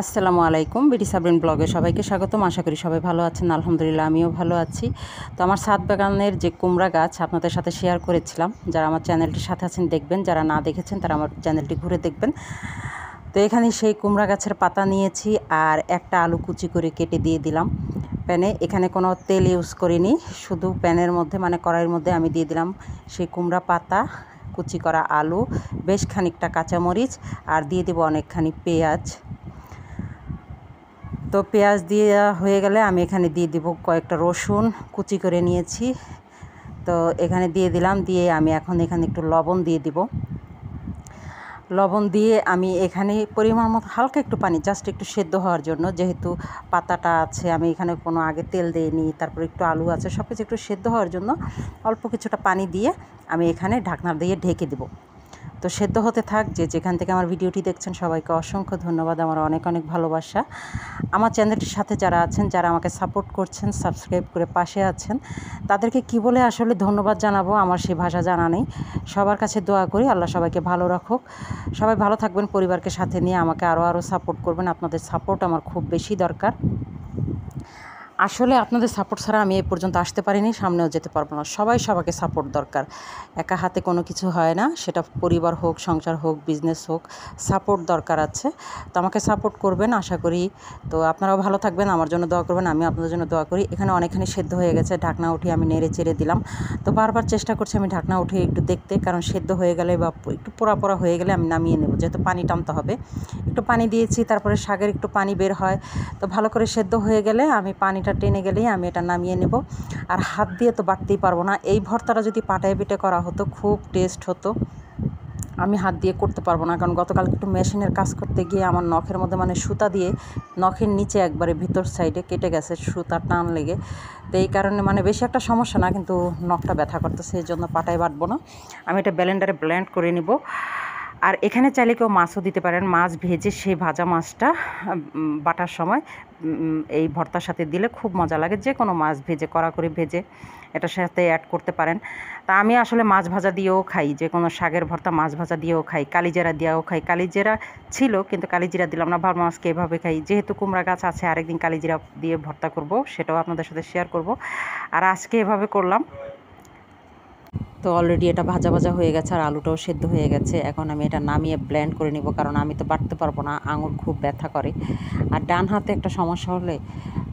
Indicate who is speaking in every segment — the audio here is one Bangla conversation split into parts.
Speaker 1: আসসালামু আলাইকুম বিটি সাবরিন ব্লগে সবাইকে স্বাগতম আশা করি সবাই ভালো আছেন আলহামদুলিল্লাহ আমিও ভালো আছি তো আমার সাত বাগানের যে কুমড়া গাছ আপনাদের সাথে শেয়ার করেছিলাম যারা আমার চ্যানেলটির সাথে আছেন দেখবেন যারা না দেখেছেন তারা আমার চ্যানেলটি ঘুরে দেখবেন তো এখানে সেই কুমড়া গাছের পাতা নিয়েছি আর একটা আলু কুচি করে কেটে দিয়ে দিলাম প্যানে এখানে কোনো তেল ইউজ করিনি শুধু প্যানের মধ্যে মানে কড়াইয়ের মধ্যে আমি দিয়ে দিলাম সেই কুমড়া পাতা কুচি করা আলু বেশ খানিকটা কাঁচামরিচ আর দিয়ে দেবো অনেকখানি পেঁয়াজ তো পেঁয়াজ দিয়ে হয়ে গেলে আমি এখানে দিয়ে দিব কয়েকটা রসুন কুচি করে নিয়েছি তো এখানে দিয়ে দিলাম দিয়ে আমি এখন এখানে একটু লবণ দিয়ে দিব লবণ দিয়ে আমি এখানে পরিমাণ মতো হালকা একটু পানি জাস্ট একটু সেদ্ধ হওয়ার জন্য যেহেতু পাতাটা আছে আমি এখানে কোনো আগে তেল দিইনি তারপর একটু আলু আছে সব কিছু একটু সেদ্ধ হওয়ার জন্য অল্প কিছুটা পানি দিয়ে আমি এখানে ঢাকনা দিয়ে ঢেকে দেবো তো সেদ্ধ হতে থাক যে যেখান থেকে আমার ভিডিওটি দেখছেন সবাইকে অসংখ্য ধন্যবাদ আমার অনেক অনেক ভালোবাসা আমার চ্যানেলটির সাথে যারা আছেন যারা আমাকে সাপোর্ট করছেন সাবস্ক্রাইব করে পাশে আছেন তাদেরকে কি বলে আসলে ধন্যবাদ জানাবো আমার সেই ভাষা জানা নেই সবার কাছে দোয়া করি আল্লাহ সবাইকে ভালো রাখুক সবাই ভালো থাকবেন পরিবারকে সাথে নিয়ে আমাকে আরও আরও সাপোর্ট করবেন আপনাদের সাপোর্ট আমার খুব বেশি দরকার আসলে আপনাদের সাপোর্ট ছাড়া আমি এ পর্যন্ত আসতে পারিনি সামনেও যেতে পারবো না সবাই সবাইকে সাপোর্ট দরকার একা হাতে কোনো কিছু হয় না সেটা পরিবার হোক সংসার হোক বিজনেস হোক সাপোর্ট দরকার আছে তো আমাকে সাপোর্ট করবেন আশা করি তো আপনারাও ভালো থাকবেন আমার জন্য দোয়া করবেন আমি আপনাদের জন্য দোয়া করি এখানে অনেকখানি সেদ্ধ হয়ে গেছে ঢাকনা উঠিয়ে আমি নেড়ে চেড়ে দিলাম তো বারবার চেষ্টা করছি আমি ঢাকনা উঠিয়ে একটু দেখতে কারণ সেদ্ধ হয়ে গেলে বা একটু পোড়া পোড়া হয়ে গেলে আমি নামিয়ে নেব যেহেতু পানি টানতে হবে একটু পানি দিয়েছি তারপরে শাকের একটু পানি বের হয় তো ভালো করে সেদ্ধ হয়ে গেলে আমি পানিটা এটা টেনে গেলেই আমি এটা নামিয়ে নেব আর হাত দিয়ে তো বাটতেই পারবো না এই ভর্তাটা যদি পাটায় পিটে করা হতো খুব টেস্ট হতো আমি হাত দিয়ে করতে পারবো না কারণ গতকাল একটু মেশিনের কাজ করতে গিয়ে আমার নখের মধ্যে মানে সুতা দিয়ে নখের নিচে একবারে ভিতর সাইডে কেটে গেছে সুতা টান লেগে তো এই কারণে মানে বেশি একটা সমস্যা না কিন্তু নখটা ব্যথা করতেছে এই জন্য পাটায় বাটবো না আমি এটা ব্যালেন্ডারে ব্ল্যান্ড করে নিব আর এখানে চাইলে কেউ মাছও দিতে পারেন মাছ ভেজে সেই ভাজা মাছটা বাটার সময় এই ভর্তার সাথে দিলে খুব মজা লাগে যে কোনো মাছ ভেজে কড়াকড়ি ভেজে এটার সাথে অ্যাড করতে পারেন তা আমি আসলে মাছ ভাজা দিয়েও খাই যে কোনো শাকের ভর্তা মাছ ভাজা দিয়েও খাই কালিজেরা দিয়েও খাই কালিজেরা ছিল কিন্তু কালিজিরা দিলাম না ভার মাছকে এভাবে খাই যেহেতু কুমড়া গাছ আছে আরেকদিন কালিজিরা দিয়ে ভর্তা করব সেটাও আপনাদের সাথে শেয়ার করব আর আজকে এভাবে করলাম তো অলরেডি এটা ভাজা ভাজা হয়ে গেছে আর আলুটাও সেদ্ধ হয়ে গেছে এখন আমি এটা নামিয়ে ব্ল্যান্ড করে নিব কারণ আমি তো বাটতে পারবো না আঙুল খুব ব্যথা করে আর ডান হাতে একটা সমস্যা হলে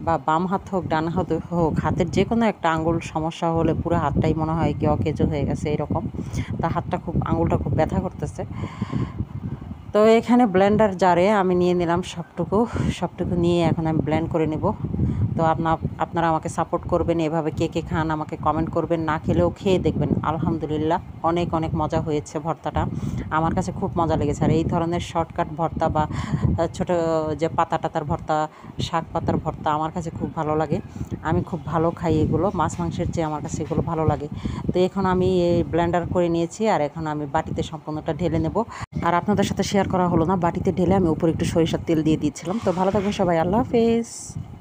Speaker 1: বা বাম হাত হোক ডান হাত হোক হাতের যে কোনো একটা আঙুল সমস্যা হলে পুরো হাতটাই মনে হয় কি অকেজো হয়ে গেছে এরকম তা হাতটা খুব আঙুলটা খুব ব্যথা করতেছে তো এখানে ব্লেন্ডার জারে আমি নিয়ে নিলাম সবটুকু সবটুকু নিয়ে এখন আমি ব্লেন্ড করে নেব তো আপনার আপনারা আমাকে সাপোর্ট করবেন এভাবে কে কে খান আমাকে কমেন্ট করবেন না খেলেও খেয়ে দেখবেন আলহামদুলিল্লাহ অনেক অনেক মজা হয়েছে ভর্তাটা আমার কাছে খুব মজা লেগেছে আর এই ধরনের শর্টকাট ভর্তা বা ছোট যে পাতা টাতার ভর্তা শাক পাতার ভর্তা আমার কাছে খুব ভালো লাগে আমি খুব ভালো খাই এগুলো মাছ মাংসের চেয়ে আমার কাছে এগুলো ভালো লাগে তো এখন আমি এই ব্লেন্ডার করে নিয়েছি আর এখন আমি বাটিতে সম্পূর্ণটা ঢেলে নেব আর আপনাদের সাথে শেয়ার করা হলো না বাটিতে ঢেলে আমি উপরে একটু সরিষার তেল দিয়ে দিয়েছিলাম তো ভালো থাকবে সবাই আল্লাহ হাফেজ